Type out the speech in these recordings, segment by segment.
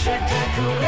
spectacular.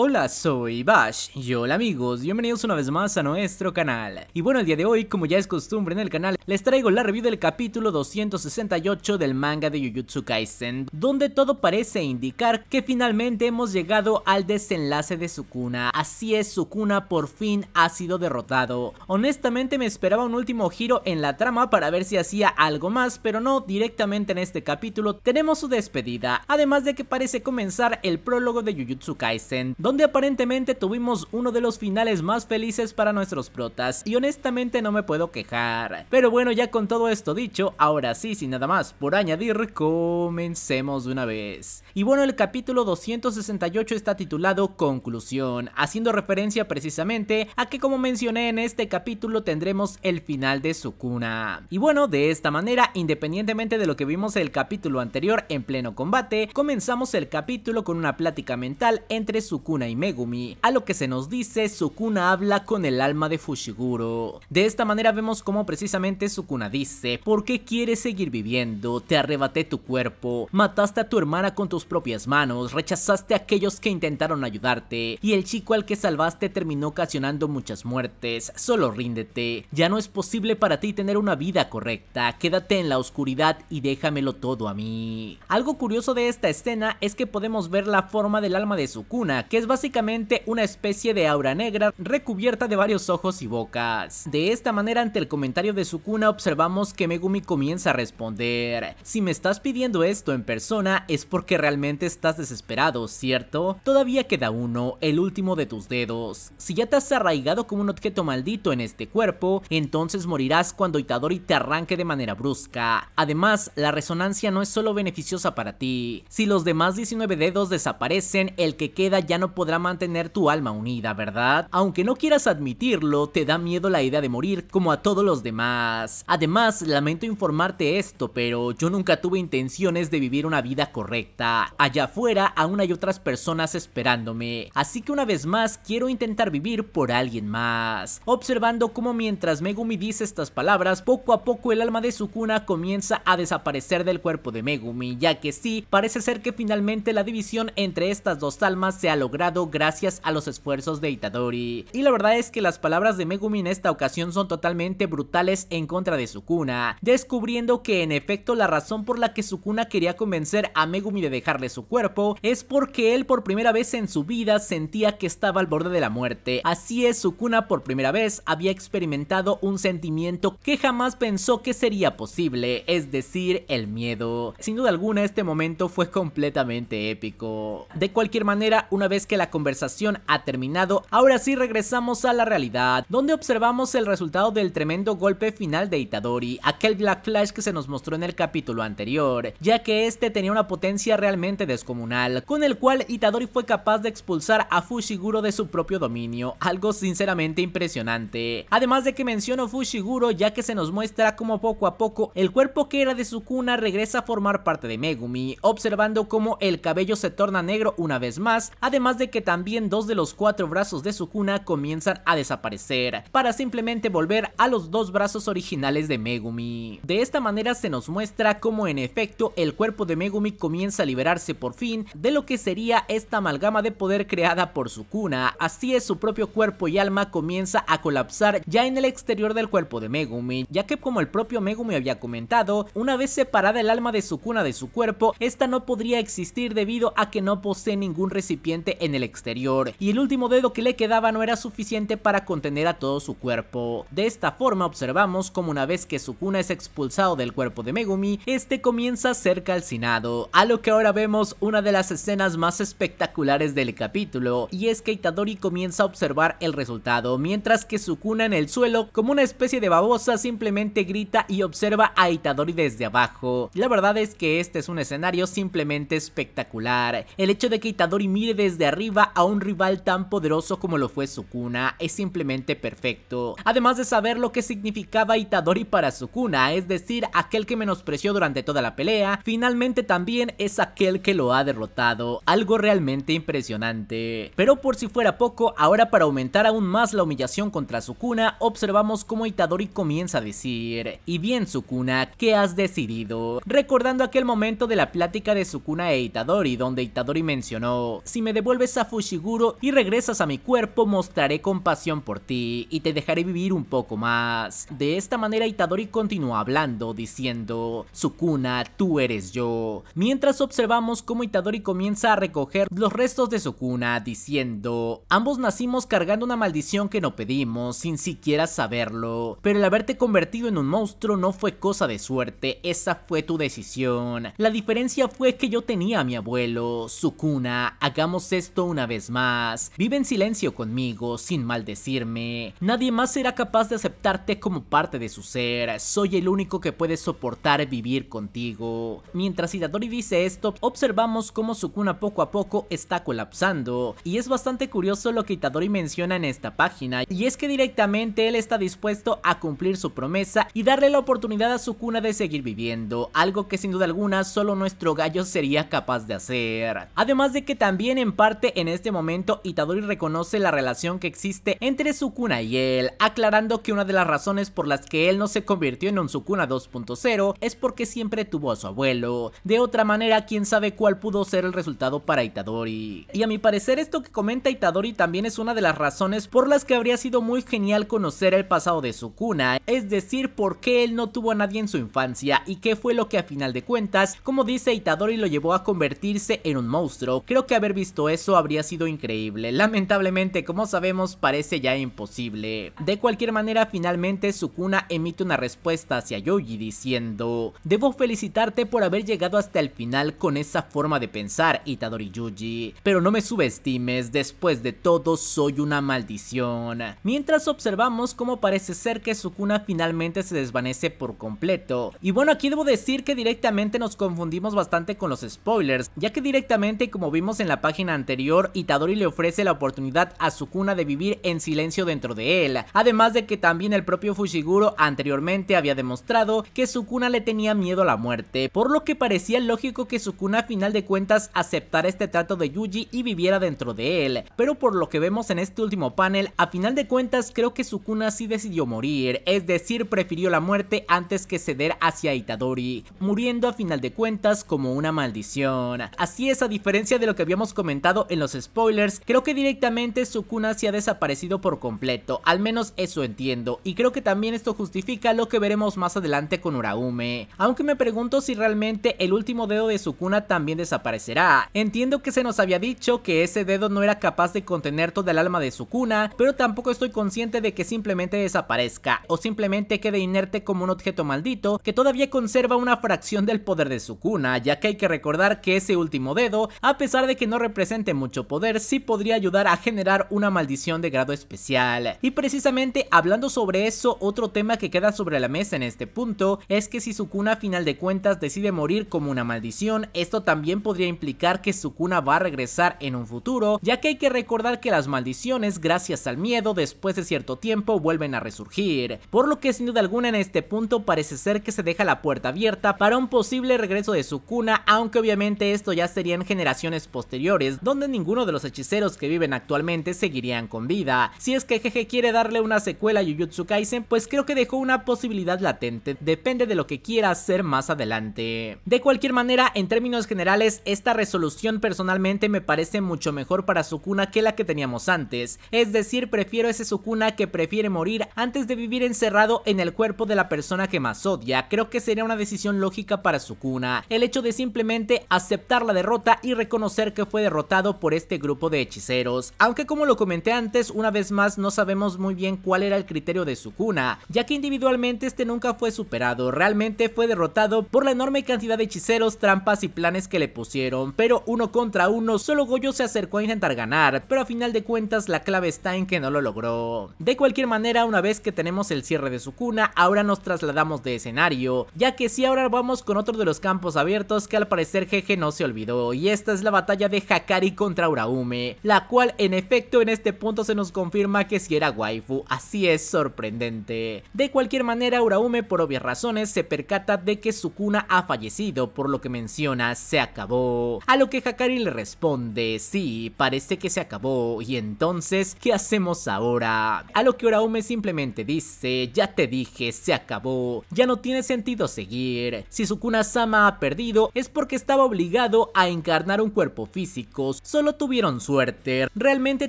Hola, soy Bash y hola amigos, bienvenidos una vez más a nuestro canal. Y bueno, el día de hoy, como ya es costumbre en el canal, les traigo la review del capítulo 268 del manga de Jujutsu Kaisen, donde todo parece indicar que finalmente hemos llegado al desenlace de Sukuna. Así es, Sukuna por fin ha sido derrotado. Honestamente me esperaba un último giro en la trama para ver si hacía algo más, pero no, directamente en este capítulo tenemos su despedida, además de que parece comenzar el prólogo de Jujutsu Kaisen, donde aparentemente tuvimos uno de los finales más felices para nuestros protas y honestamente no me puedo quejar. Pero bueno, ya con todo esto dicho, ahora sí, sin nada más por añadir, comencemos de una vez. Y bueno, el capítulo 268 está titulado Conclusión, haciendo referencia precisamente a que como mencioné en este capítulo tendremos el final de Sukuna. Y bueno, de esta manera, independientemente de lo que vimos el capítulo anterior en pleno combate, comenzamos el capítulo con una plática mental entre Sukuna y Megumi, a lo que se nos dice Sukuna habla con el alma de Fushiguro. De esta manera vemos cómo precisamente Sukuna dice, ¿por qué quieres seguir viviendo? Te arrebaté tu cuerpo, mataste a tu hermana con tus propias manos, rechazaste a aquellos que intentaron ayudarte, y el chico al que salvaste terminó ocasionando muchas muertes, solo ríndete, ya no es posible para ti tener una vida correcta, quédate en la oscuridad y déjamelo todo a mí. Algo curioso de esta escena es que podemos ver la forma del alma de Sukuna, que es básicamente una especie de aura negra recubierta de varios ojos y bocas. De esta manera ante el comentario de Sukuna observamos que Megumi comienza a responder. Si me estás pidiendo esto en persona es porque realmente estás desesperado, ¿cierto? Todavía queda uno, el último de tus dedos. Si ya te has arraigado como un objeto maldito en este cuerpo, entonces morirás cuando Itadori te arranque de manera brusca. Además, la resonancia no es solo beneficiosa para ti. Si los demás 19 dedos desaparecen, el que queda ya no podrá mantener tu alma unida, ¿verdad? Aunque no quieras admitirlo, te da miedo la idea de morir como a todos los demás. Además, lamento informarte esto, pero yo nunca tuve intenciones de vivir una vida correcta. Allá afuera aún hay otras personas esperándome, así que una vez más quiero intentar vivir por alguien más. Observando cómo mientras Megumi dice estas palabras, poco a poco el alma de Sukuna comienza a desaparecer del cuerpo de Megumi, ya que sí, parece ser que finalmente la división entre estas dos almas se ha logrado gracias a los esfuerzos de Itadori. Y la verdad es que las palabras de Megumi en esta ocasión son totalmente brutales en contra de Sukuna, descubriendo que en efecto la razón por la que Sukuna quería convencer a Megumi de dejarle su cuerpo es porque él por primera vez en su vida sentía que estaba al borde de la muerte. Así es, Sukuna por primera vez había experimentado un sentimiento que jamás pensó que sería posible, es decir, el miedo. Sin duda alguna este momento fue completamente épico. De cualquier manera, una vez que la conversación ha terminado, ahora sí regresamos a la realidad, donde observamos el resultado del tremendo golpe final de Itadori, aquel Black Flash que se nos mostró en el capítulo anterior, ya que este tenía una potencia realmente descomunal, con el cual Itadori fue capaz de expulsar a Fushiguro de su propio dominio, algo sinceramente impresionante. Además de que menciono Fushiguro ya que se nos muestra como poco a poco el cuerpo que era de su cuna regresa a formar parte de Megumi, observando cómo el cabello se torna negro una vez más, además de que también dos de los cuatro brazos de su cuna comienzan a desaparecer, para simplemente volver a los dos brazos originales de Megumi. De esta manera se nos muestra cómo en efecto el cuerpo de Megumi comienza a liberarse por fin de lo que sería esta amalgama de poder creada por su cuna, así es su propio cuerpo y alma comienza a colapsar ya en el exterior del cuerpo de Megumi, ya que como el propio Megumi había comentado, una vez separada el alma de su cuna de su cuerpo, esta no podría existir debido a que no posee ningún recipiente en el exterior y el último dedo que le quedaba no era suficiente para contener a todo su cuerpo. De esta forma observamos como una vez que Sukuna es expulsado del cuerpo de Megumi, este comienza a ser calcinado, a lo que ahora vemos una de las escenas más espectaculares del capítulo, y es que Itadori comienza a observar el resultado, mientras que Sukuna en el suelo, como una especie de babosa, simplemente grita y observa a Itadori desde abajo. La verdad es que este es un escenario simplemente espectacular, el hecho de que Itadori mire desde arriba a un rival tan poderoso como lo fue Sukuna es simplemente perfecto. Además de saber lo que significaba Itadori para Sukuna, es decir, aquel que menospreció durante toda la pelea, finalmente también es aquel que lo ha derrotado, algo realmente impresionante. Pero por si fuera poco, ahora para aumentar aún más la humillación contra Sukuna, observamos cómo Itadori comienza a decir, y bien Sukuna, ¿qué has decidido? Recordando aquel momento de la plática de Sukuna e Itadori, donde Itadori mencionó, si me devuelves a Fushiguro y regresas a mi cuerpo mostraré compasión por ti y te dejaré vivir un poco más. De esta manera Itadori continúa hablando diciendo Sukuna, tú eres yo. Mientras observamos cómo Itadori comienza a recoger los restos de Sukuna diciendo ambos nacimos cargando una maldición que no pedimos sin siquiera saberlo, pero el haberte convertido en un monstruo no fue cosa de suerte, esa fue tu decisión. La diferencia fue que yo tenía a mi abuelo, Sukuna, hagamos esto una vez más. Vive en silencio conmigo, sin maldecirme. Nadie más será capaz de aceptarte como parte de su ser. Soy el único que puede soportar vivir contigo. Mientras Itadori dice esto, observamos cómo cuna poco a poco está colapsando. Y es bastante curioso lo que Itadori menciona en esta página. Y es que directamente él está dispuesto a cumplir su promesa y darle la oportunidad a su cuna de seguir viviendo. Algo que sin duda alguna solo nuestro gallo sería capaz de hacer. Además de que también en parte en este momento Itadori reconoce la relación que existe entre Sukuna y él, aclarando que una de las razones por las que él no se convirtió en un Sukuna 2.0 es porque siempre tuvo a su abuelo. De otra manera, quién sabe cuál pudo ser el resultado para Itadori. Y a mi parecer esto que comenta Itadori también es una de las razones por las que habría sido muy genial conocer el pasado de Sukuna, es decir, por qué él no tuvo a nadie en su infancia y qué fue lo que a final de cuentas, como dice Itadori, lo llevó a convertirse en un monstruo. Creo que haber visto eso habría sido increíble. Lamentablemente, como sabemos, parece ya imposible. De cualquier manera, finalmente Sukuna emite una respuesta hacia Yoji diciendo Debo felicitarte por haber llegado hasta el final con esa forma de pensar, Itadori Yuji. Pero no me subestimes, después de todo soy una maldición. Mientras observamos cómo parece ser que Sukuna finalmente se desvanece por completo. Y bueno, aquí debo decir que directamente nos confundimos bastante con los spoilers, ya que directamente como vimos en la página anterior Itadori le ofrece la oportunidad a Sukuna de vivir en silencio dentro de él, además de que también el propio Fushiguro anteriormente había demostrado que Sukuna le tenía miedo a la muerte, por lo que parecía lógico que Sukuna a final de cuentas aceptara este trato de Yuji y viviera dentro de él, pero por lo que vemos en este último panel, a final de cuentas creo que Sukuna sí decidió morir, es decir, prefirió la muerte antes que ceder hacia Itadori, muriendo a final de cuentas como una maldición. Así es, a diferencia de lo que habíamos comentado en los spoilers, creo que directamente Sukuna se ha desaparecido por completo, al menos eso entiendo, y creo que también esto justifica lo que veremos más adelante con Uraume. Aunque me pregunto si realmente el último dedo de Sukuna también desaparecerá. Entiendo que se nos había dicho que ese dedo no era capaz de contener toda el alma de Sukuna, pero tampoco estoy consciente de que simplemente desaparezca, o simplemente quede inerte como un objeto maldito que todavía conserva una fracción del poder de Sukuna, ya que hay que recordar que ese último dedo, a pesar de que no represente mucho poder sí podría ayudar a generar una maldición de grado especial. Y precisamente hablando sobre eso, otro tema que queda sobre la mesa en este punto es que si Sukuna a final de cuentas decide morir como una maldición, esto también podría implicar que Sukuna va a regresar en un futuro, ya que hay que recordar que las maldiciones, gracias al miedo, después de cierto tiempo vuelven a resurgir, por lo que sin duda alguna en este punto parece ser que se deja la puerta abierta para un posible regreso de Sukuna, aunque obviamente esto ya serían generaciones posteriores, donde ninguno de los hechiceros que viven actualmente seguirían con vida. Si es que Jeje quiere darle una secuela a Jujutsu Kaisen, pues creo que dejó una posibilidad latente, depende de lo que quiera hacer más adelante. De cualquier manera, en términos generales, esta resolución personalmente me parece mucho mejor para Sukuna que la que teníamos antes, es decir, prefiero ese Sukuna que prefiere morir antes de vivir encerrado en el cuerpo de la persona que más odia, creo que sería una decisión lógica para Sukuna, el hecho de simplemente aceptar la derrota y reconocer que fue derrotado por este grupo de hechiceros, aunque como lo comenté antes, una vez más no sabemos muy bien cuál era el criterio de Sukuna, ya que individualmente este nunca fue superado, realmente fue derrotado por la enorme cantidad de hechiceros, trampas y planes que le pusieron, pero uno contra uno solo Goyo se acercó a intentar ganar, pero a final de cuentas la clave está en que no lo logró. De cualquier manera, una vez que tenemos el cierre de Sukuna, ahora nos trasladamos de escenario, ya que si ahora vamos con otro de los campos abiertos que al parecer Jeje no se olvidó, y esta es la batalla de Hakari contra Uraume, la cual en efecto en este punto se nos confirma que si era waifu, así es sorprendente. De cualquier manera, Uraume por obvias razones se percata de que Sukuna ha fallecido, por lo que menciona se acabó. A lo que Hakari le responde, sí, parece que se acabó, y entonces, ¿qué hacemos ahora? A lo que Uraume simplemente dice, ya te dije, se acabó, ya no tiene sentido seguir. Si Sukuna-sama ha perdido, es porque estaba obligado a encarnar un cuerpo físico, solo tuvieron suerte. Realmente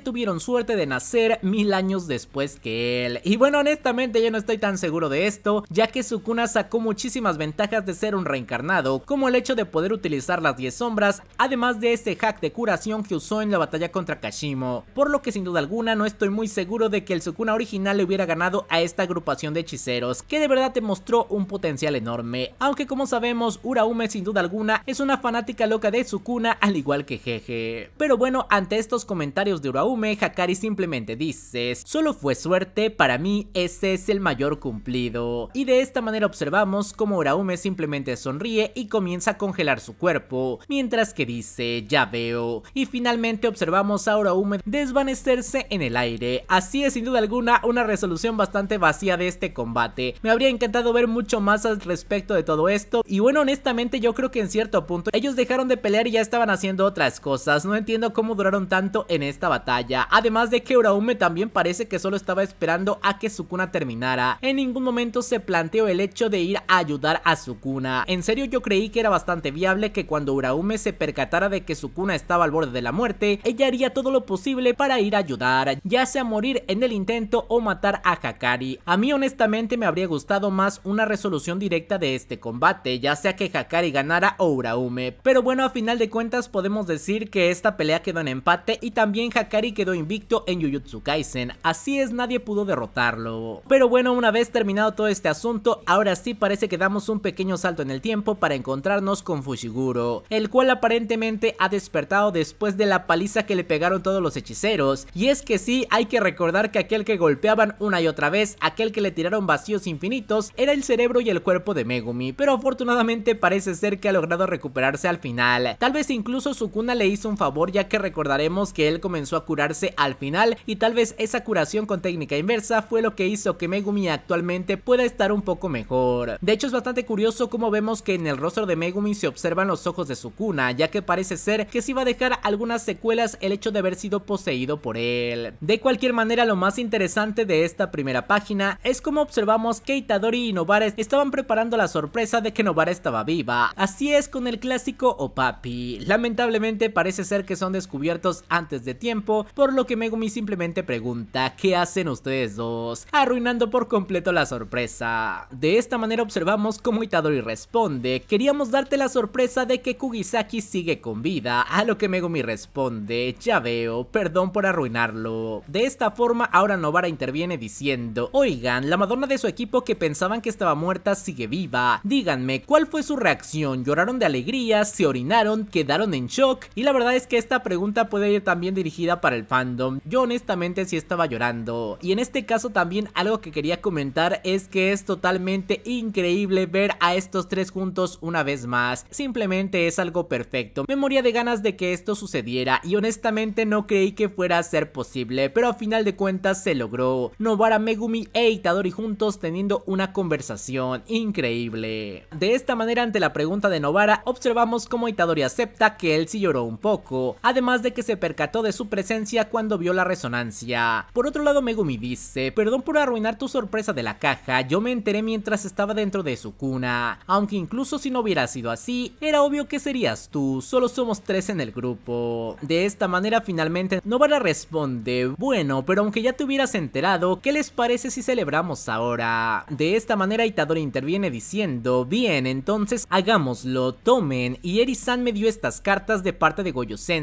tuvieron suerte de nacer mil años después que él. Y bueno, honestamente yo no estoy tan seguro de esto, ya que Sukuna sacó muchísimas ventajas de ser un reencarnado, como el hecho de poder utilizar las 10 sombras, además de ese hack de curación que usó en la batalla contra Kashimo. Por lo que sin duda alguna no estoy muy seguro de que el Sukuna original le hubiera ganado a esta agrupación de hechiceros, que de verdad te mostró un potencial enorme. Aunque como sabemos, Uraume sin duda alguna es una fanática loca de Sukuna al igual que Jeje. Pero bueno, ante estos comentarios de Uraume, Hakari simplemente dice, solo fue suerte, para mí ese es el mayor cumplido. Y de esta manera observamos cómo Uraume simplemente sonríe y comienza a congelar su cuerpo, mientras que dice, ya veo. Y finalmente observamos a Uraume desvanecerse en el aire. Así es sin duda alguna una resolución bastante vacía de este combate. Me habría encantado ver mucho más al respecto de todo esto. Y bueno, honestamente yo creo que en cierto punto ellos dejaron de pelear y ya estaban haciendo otras cosas. No entiendo cómo duraron tanto en esta batalla. Además de que Uraume también parece que solo estaba esperando a que Sukuna terminara. En ningún momento se planteó el hecho de ir a ayudar a Sukuna. En serio yo creí que era bastante viable que cuando Uraume se percatara de que Sukuna estaba al borde de la muerte, ella haría todo lo posible para ir a ayudar, ya sea morir en el intento o matar a Hakari. A mí honestamente me habría gustado más una resolución directa de este combate, ya sea que Hakari ganara o Uraume. Pero bueno, a final de cuentas podemos decir que esta pelea quedó en empate y también Hakari quedó invicto en Jujutsu Kaisen, así es nadie pudo derrotarlo. Pero bueno, una vez terminado todo este asunto, ahora sí parece que damos un pequeño salto en el tiempo para encontrarnos con Fushiguro, el cual aparentemente ha despertado después de la paliza que le pegaron todos los hechiceros, y es que sí, hay que recordar que aquel que golpeaban una y otra vez, aquel que le tiraron vacíos infinitos, era el cerebro y el cuerpo de Megumi, pero afortunadamente parece ser que ha logrado recuperarse al final, tal vez incluso Sukuna le hizo un favor ya que recordaremos que él comenzó a curarse al final y tal vez esa curación con técnica inversa fue lo que hizo que Megumi actualmente pueda estar un poco mejor. De hecho es bastante curioso como vemos que en el rostro de Megumi se observan los ojos de su cuna ya que parece ser que sí va a dejar algunas secuelas el hecho de haber sido poseído por él. De cualquier manera lo más interesante de esta primera página es como observamos que Itadori y Novares estaban preparando la sorpresa de que Novara estaba viva. Así es con el clásico Opapi. Lamentablemente parece ser que que son descubiertos antes de tiempo, por lo que Megumi simplemente pregunta ¿qué hacen ustedes dos? Arruinando por completo la sorpresa. De esta manera observamos cómo Itadori responde, queríamos darte la sorpresa de que Kugisaki sigue con vida, a lo que Megumi responde, ya veo, perdón por arruinarlo. De esta forma ahora Novara interviene diciendo, oigan, la Madonna de su equipo que pensaban que estaba muerta sigue viva, díganme, ¿cuál fue su reacción? ¿Lloraron de alegría? ¿Se orinaron? ¿Quedaron en shock? Y la verdad es que esta pregunta puede ir también dirigida para el fandom. Yo honestamente sí estaba llorando. Y en este caso también algo que quería comentar es que es totalmente increíble ver a estos tres juntos una vez más. Simplemente es algo perfecto. Me moría de ganas de que esto sucediera y honestamente no creí que fuera a ser posible, pero a final de cuentas se logró. Novara, Megumi e Itadori juntos teniendo una conversación increíble. De esta manera ante la pregunta de Novara observamos cómo Itadori acepta que él sí lloró un poco, además de que se percató de su presencia cuando vio la resonancia. Por otro lado, Megumi dice, perdón por arruinar tu sorpresa de la caja, yo me enteré mientras estaba dentro de su cuna, aunque incluso si no hubiera sido así, era obvio que serías tú, solo somos tres en el grupo. De esta manera finalmente Novara responde, bueno, pero aunque ya te hubieras enterado, ¿qué les parece si celebramos ahora? De esta manera Itadori interviene diciendo, bien, entonces hagámoslo, tomen, y Eri-san me dio estas cartas de parte de Goyosen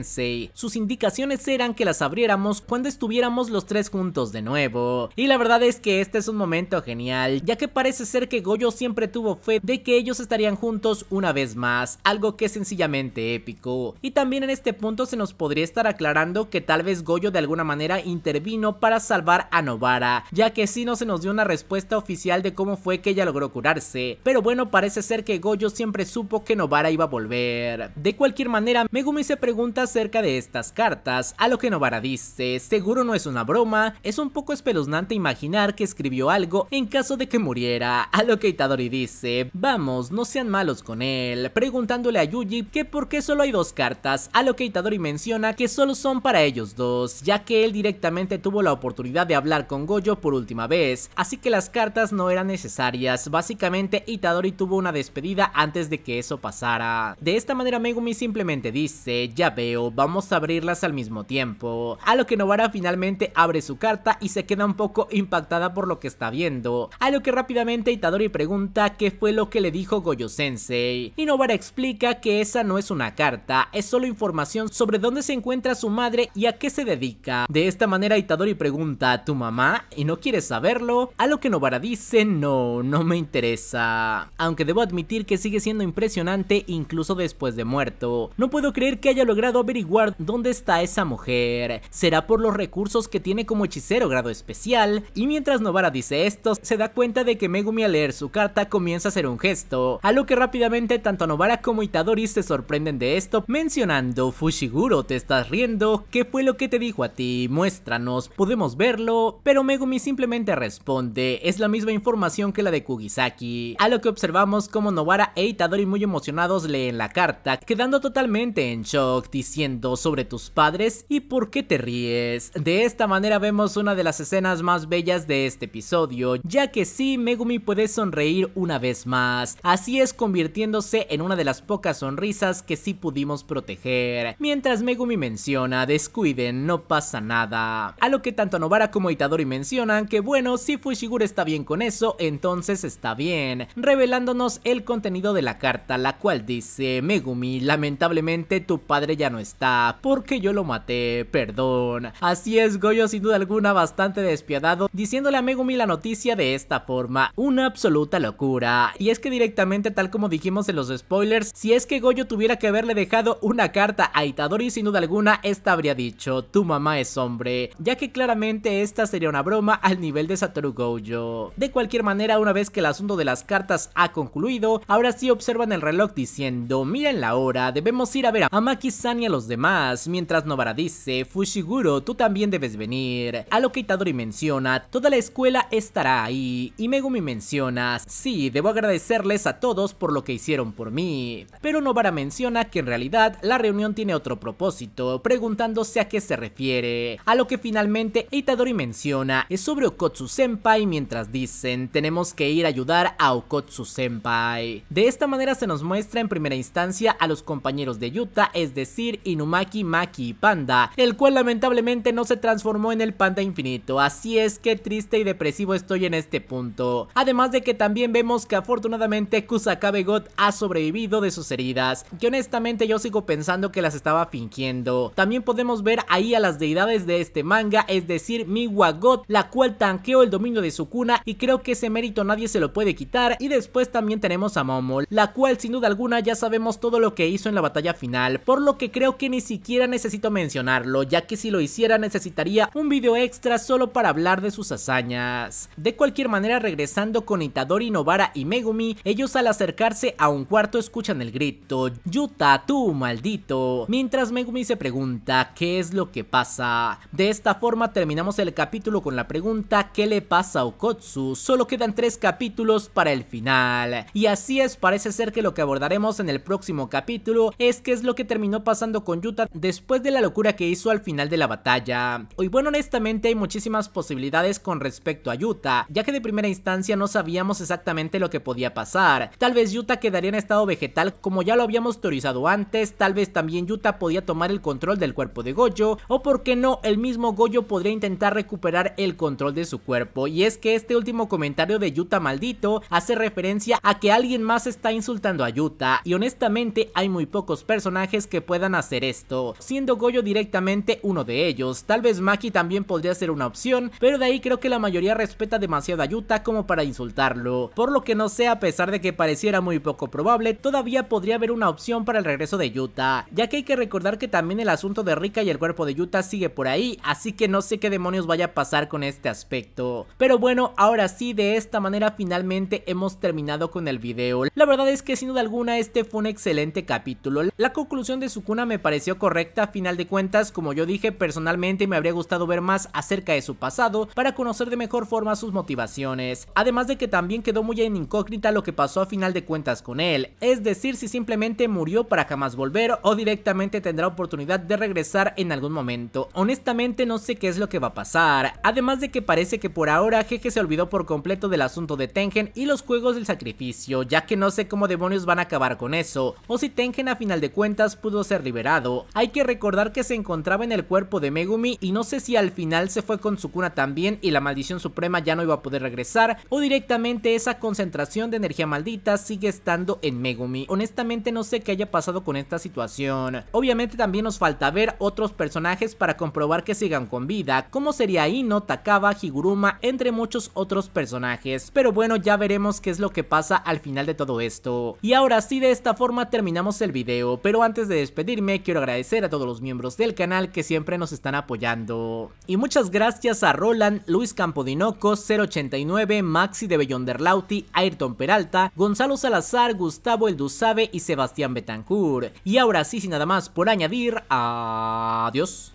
sus indicaciones eran que las abriéramos cuando estuviéramos los tres juntos de nuevo. Y la verdad es que este es un momento genial, ya que parece ser que Goyo siempre tuvo fe de que ellos estarían juntos una vez más, algo que es sencillamente épico. Y también en este punto se nos podría estar aclarando que tal vez Goyo de alguna manera intervino para salvar a Novara, ya que sí no se nos dio una respuesta oficial de cómo fue que ella logró curarse, pero bueno parece ser que Goyo siempre supo que Novara iba a volver. De cualquier manera, Megumi se pregunta acerca de estas cartas, a lo que Novara dice, seguro no es una broma, es un poco espeluznante imaginar que escribió algo en caso de que muriera, a lo que Itadori dice, vamos, no sean malos con él, preguntándole a Yuji que por qué solo hay dos cartas, a lo que Itadori menciona que solo son para ellos dos, ya que él directamente tuvo la oportunidad de hablar con Goyo por última vez, así que las cartas no eran necesarias, básicamente Itadori tuvo una despedida antes de que eso pasara. De esta manera Megumi simplemente dice, ya veo, vamos a abrirlas al mismo tiempo. A lo que Novara finalmente abre su carta y se queda un poco impactada por lo que está viendo. A lo que rápidamente Itadori pregunta qué fue lo que le dijo Goyo Sensei. Y Novara explica que esa no es una carta, es solo información sobre dónde se encuentra su madre y a qué se dedica. De esta manera Itadori pregunta tu mamá y no quieres saberlo, a lo que Novara dice no, no me interesa. Aunque debo admitir que sigue siendo impresionante incluso después de muerto. No puedo creer que haya logrado averiguar dónde está esa mujer. Será por los recursos que tiene como hechicero grado especial. Y mientras Novara dice esto, se da cuenta de que Megumi al leer su carta comienza a hacer un gesto, a lo que rápidamente tanto Novara como Itadori se sorprenden de esto, mencionando Fushiguro, te estás riendo, ¿qué fue lo que te dijo a ti? Muéstranos, podemos verlo, pero Megumi simplemente responde, es la misma información que la de Kugisaki, a lo que observamos como Novara e Itadori muy emocionados leen la carta, quedando totalmente en shock, diciendo sobre tus padres y por qué te ríes. De esta manera vemos una de las escenas más bellas de este episodio, ya que sí, Megumi puede sonreír una vez más, así es convirtiéndose en una de las pocas sonrisas que sí pudimos proteger. Mientras Megumi menciona, descuiden, no pasa nada. A lo que tanto Novara como Itadori mencionan que bueno, si Fushiguro está bien con eso, entonces está bien, revelándonos el contenido de la carta, la cual dice, Megumi, lamentablemente tu padre ya no está está, porque yo lo maté, perdón. Así es Goyo sin duda alguna bastante despiadado, diciéndole a Megumi la noticia de esta forma, una absoluta locura. Y es que directamente tal como dijimos en los spoilers, si es que Goyo tuviera que haberle dejado una carta a Itadori sin duda alguna, esta habría dicho, tu mamá es hombre, ya que claramente esta sería una broma al nivel de Satoru Goyo De cualquier manera, una vez que el asunto de las cartas ha concluido, ahora sí observan el reloj diciendo, miren la hora, debemos ir a ver a maki san los demás. Mientras Nobara dice, Fushiguro, tú también debes venir. A lo que Itadori menciona, toda la escuela estará ahí. Y Megumi menciona, sí, debo agradecerles a todos por lo que hicieron por mí. Pero Novara menciona que en realidad la reunión tiene otro propósito, preguntándose a qué se refiere. A lo que finalmente Itadori menciona, es sobre Okotsu Senpai mientras dicen, tenemos que ir a ayudar a Okotsu Senpai. De esta manera se nos muestra en primera instancia a los compañeros de Yuta, es decir, Inumaki, Maki Panda, el cual lamentablemente no se transformó en el Panda Infinito, así es que triste y depresivo estoy en este punto. Además de que también vemos que afortunadamente Kusakabe God ha sobrevivido de sus heridas, que honestamente yo sigo pensando que las estaba fingiendo. También podemos ver ahí a las deidades de este manga, es decir, Miwa God, la cual tanqueó el dominio de su cuna y creo que ese mérito nadie se lo puede quitar. Y después también tenemos a Momol la cual sin duda alguna ya sabemos todo lo que hizo en la batalla final, por lo que creo que ni siquiera necesito mencionarlo, ya que si lo hiciera necesitaría un video extra solo para hablar de sus hazañas. De cualquier manera, regresando con Itadori, Novara y Megumi, ellos al acercarse a un cuarto escuchan el grito, Yuta, tú maldito, mientras Megumi se pregunta qué es lo que pasa. De esta forma terminamos el capítulo con la pregunta ¿qué le pasa a Okotsu? Solo quedan tres capítulos para el final. Y así es, parece ser que lo que abordaremos en el próximo capítulo es qué es lo que terminó pasando con Yuta después de la locura que hizo al final de la batalla. Y bueno, honestamente hay muchísimas posibilidades con respecto a Yuta, ya que de primera instancia no sabíamos exactamente lo que podía pasar. Tal vez Yuta quedaría en estado vegetal como ya lo habíamos teorizado antes, tal vez también Yuta podía tomar el control del cuerpo de Goyo, o por qué no, el mismo Goyo podría intentar recuperar el control de su cuerpo. Y es que este último comentario de Yuta maldito hace referencia a que alguien más está insultando a Yuta, y honestamente hay muy pocos personajes que puedan hacer hacer esto, siendo Goyo directamente uno de ellos. Tal vez Maki también podría ser una opción, pero de ahí creo que la mayoría respeta demasiado a Yuta como para insultarlo. Por lo que no sé, a pesar de que pareciera muy poco probable, todavía podría haber una opción para el regreso de Yuta, ya que hay que recordar que también el asunto de Rika y el cuerpo de Yuta sigue por ahí, así que no sé qué demonios vaya a pasar con este aspecto. Pero bueno, ahora sí, de esta manera finalmente hemos terminado con el video. La verdad es que sin duda alguna este fue un excelente capítulo. La conclusión de Sukuna me pareció correcta a final de cuentas, como yo dije, personalmente me habría gustado ver más acerca de su pasado para conocer de mejor forma sus motivaciones. Además de que también quedó muy en incógnita lo que pasó a final de cuentas con él, es decir, si simplemente murió para jamás volver o directamente tendrá oportunidad de regresar en algún momento. Honestamente no sé qué es lo que va a pasar, además de que parece que por ahora Jeje se olvidó por completo del asunto de Tengen y los juegos del sacrificio, ya que no sé cómo demonios van a acabar con eso, o si Tengen a final de cuentas pudo ser liberado hay que recordar que se encontraba en el cuerpo de Megumi y no sé si al final se fue con Sukuna también y la maldición suprema ya no iba a poder regresar o directamente esa concentración de energía maldita sigue estando en Megumi. Honestamente no sé qué haya pasado con esta situación. Obviamente también nos falta ver otros personajes para comprobar que sigan con vida, como sería Ino, Takaba, Higuruma, entre muchos otros personajes. Pero bueno, ya veremos qué es lo que pasa al final de todo esto. Y ahora sí, de esta forma terminamos el video, pero antes de despedirme quiero agradecer a todos los miembros del canal que siempre nos están apoyando. Y muchas gracias a Roland, Luis Campodinoco, 089, Maxi de Bellonderlauti, Ayrton Peralta, Gonzalo Salazar, Gustavo Elduzabe y Sebastián Betancourt. Y ahora sí, sin nada más por añadir, adiós.